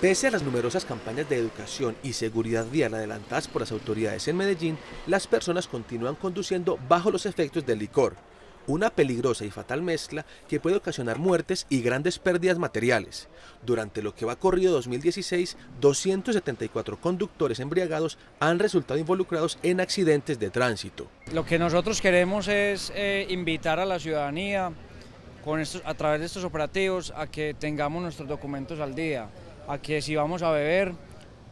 Pese a las numerosas campañas de educación y seguridad vial adelantadas por las autoridades en Medellín, las personas continúan conduciendo bajo los efectos del licor, una peligrosa y fatal mezcla que puede ocasionar muertes y grandes pérdidas materiales. Durante lo que va corrido 2016, 274 conductores embriagados han resultado involucrados en accidentes de tránsito. Lo que nosotros queremos es eh, invitar a la ciudadanía a través de estos operativos a que tengamos nuestros documentos al día a que si vamos a beber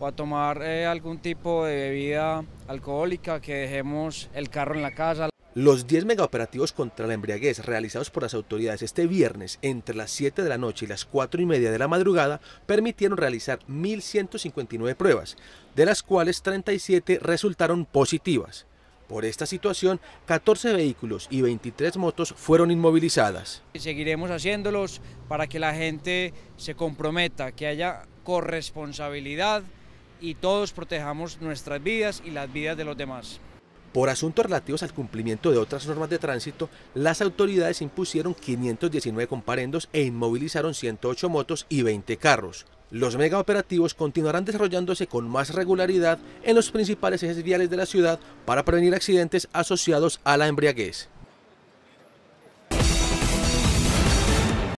o a tomar eh, algún tipo de bebida alcohólica, que dejemos el carro en la casa. Los 10 megaoperativos contra la embriaguez realizados por las autoridades este viernes entre las 7 de la noche y las 4 y media de la madrugada permitieron realizar 1.159 pruebas, de las cuales 37 resultaron positivas. Por esta situación, 14 vehículos y 23 motos fueron inmovilizadas. Seguiremos haciéndolos para que la gente se comprometa, que haya corresponsabilidad y todos protejamos nuestras vidas y las vidas de los demás. Por asuntos relativos al cumplimiento de otras normas de tránsito, las autoridades impusieron 519 comparendos e inmovilizaron 108 motos y 20 carros. Los megaoperativos continuarán desarrollándose con más regularidad en los principales ejes viales de la ciudad para prevenir accidentes asociados a la embriaguez.